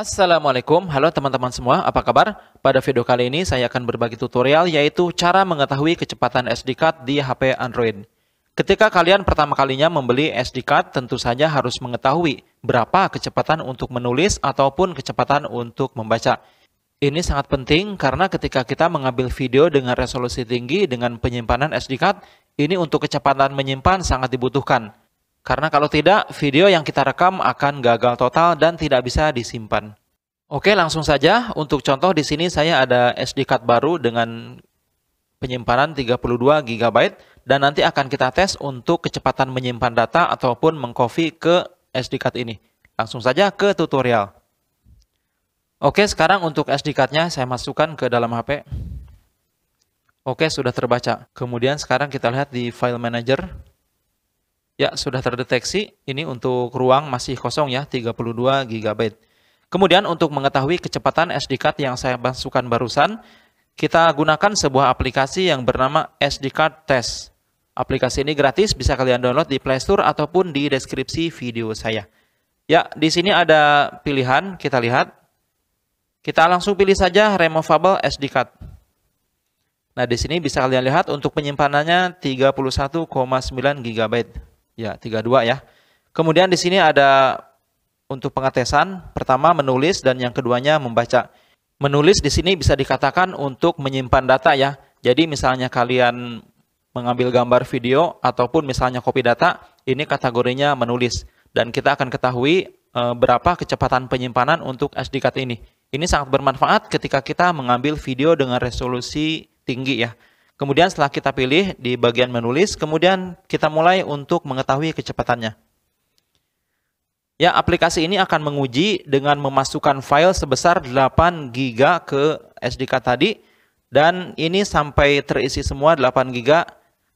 Assalamualaikum, halo teman-teman semua, apa kabar? Pada video kali ini saya akan berbagi tutorial yaitu cara mengetahui kecepatan SD card di HP Android. Ketika kalian pertama kalinya membeli SD card, tentu saja harus mengetahui berapa kecepatan untuk menulis ataupun kecepatan untuk membaca. Ini sangat penting karena ketika kita mengambil video dengan resolusi tinggi dengan penyimpanan SD card, ini untuk kecepatan menyimpan sangat dibutuhkan. Karena kalau tidak, video yang kita rekam akan gagal total dan tidak bisa disimpan. Oke, langsung saja. Untuk contoh di sini saya ada SD card baru dengan penyimpanan 32 GB dan nanti akan kita tes untuk kecepatan menyimpan data ataupun mengcopy ke SD card ini. Langsung saja ke tutorial. Oke, sekarang untuk SD card-nya saya masukkan ke dalam HP. Oke, sudah terbaca. Kemudian sekarang kita lihat di file manager. Ya, sudah terdeteksi. Ini untuk ruang masih kosong ya, 32 GB. Kemudian untuk mengetahui kecepatan SD card yang saya masukkan barusan, kita gunakan sebuah aplikasi yang bernama SD card test. Aplikasi ini gratis, bisa kalian download di Play Store ataupun di deskripsi video saya. Ya, di sini ada pilihan, kita lihat. Kita langsung pilih saja removable SD card. Nah, di sini bisa kalian lihat untuk penyimpanannya 31,9 GB. Ya, 32 ya. Kemudian di sini ada untuk pengetesan, pertama menulis dan yang keduanya membaca. Menulis di sini bisa dikatakan untuk menyimpan data ya. Jadi misalnya kalian mengambil gambar video ataupun misalnya copy data, ini kategorinya menulis. Dan kita akan ketahui e, berapa kecepatan penyimpanan untuk SD card ini. Ini sangat bermanfaat ketika kita mengambil video dengan resolusi tinggi ya. Kemudian setelah kita pilih di bagian menulis, kemudian kita mulai untuk mengetahui kecepatannya. Ya, aplikasi ini akan menguji dengan memasukkan file sebesar 8 GB ke SDK tadi dan ini sampai terisi semua 8 GB.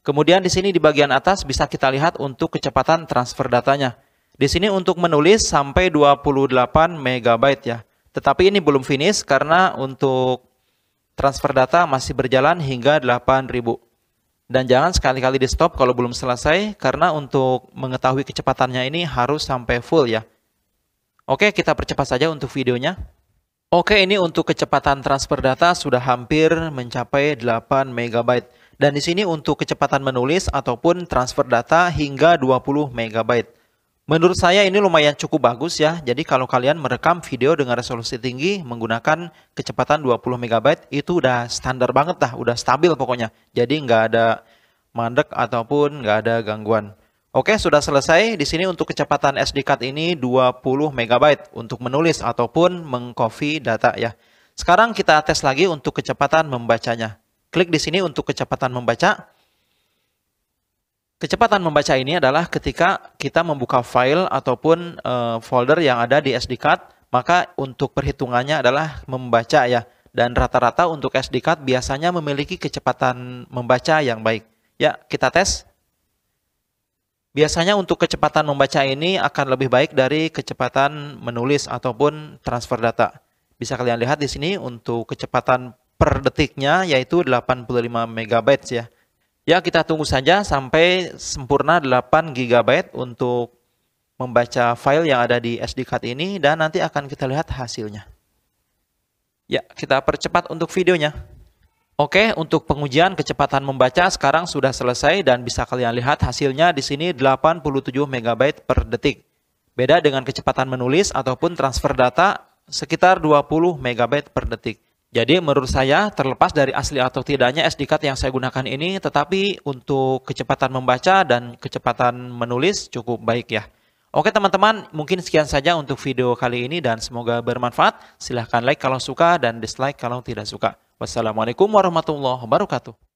Kemudian di sini di bagian atas bisa kita lihat untuk kecepatan transfer datanya. Di sini untuk menulis sampai 28 MB ya. Tetapi ini belum finish karena untuk Transfer data masih berjalan hingga 8000. Dan jangan sekali-kali di stop kalau belum selesai karena untuk mengetahui kecepatannya ini harus sampai full ya. Oke, kita percepat saja untuk videonya. Oke, ini untuk kecepatan transfer data sudah hampir mencapai 8 MB. Dan di sini untuk kecepatan menulis ataupun transfer data hingga 20 MB. Menurut saya ini lumayan cukup bagus ya. Jadi kalau kalian merekam video dengan resolusi tinggi menggunakan kecepatan 20 MB itu udah standar banget dah, udah stabil pokoknya. Jadi nggak ada mandek ataupun nggak ada gangguan. Oke, sudah selesai. Di sini untuk kecepatan SD card ini 20 MB untuk menulis ataupun mengcopy data ya. Sekarang kita tes lagi untuk kecepatan membacanya. Klik di sini untuk kecepatan membaca. Kecepatan membaca ini adalah ketika kita membuka file ataupun uh, folder yang ada di SD card, maka untuk perhitungannya adalah membaca ya. Dan rata-rata untuk SD card biasanya memiliki kecepatan membaca yang baik. Ya, kita tes. Biasanya untuk kecepatan membaca ini akan lebih baik dari kecepatan menulis ataupun transfer data. Bisa kalian lihat di sini untuk kecepatan per detiknya yaitu 85 MB ya. Ya, kita tunggu saja sampai sempurna 8 GB untuk membaca file yang ada di SD card ini dan nanti akan kita lihat hasilnya. Ya, kita percepat untuk videonya. Oke, untuk pengujian kecepatan membaca sekarang sudah selesai dan bisa kalian lihat hasilnya di sini 87 MB per detik. Beda dengan kecepatan menulis ataupun transfer data sekitar 20 MB per detik. Jadi menurut saya terlepas dari asli atau tidaknya SD card yang saya gunakan ini tetapi untuk kecepatan membaca dan kecepatan menulis cukup baik ya. Oke teman-teman, mungkin sekian saja untuk video kali ini dan semoga bermanfaat. Silahkan like kalau suka dan dislike kalau tidak suka. Wassalamualaikum warahmatullahi wabarakatuh.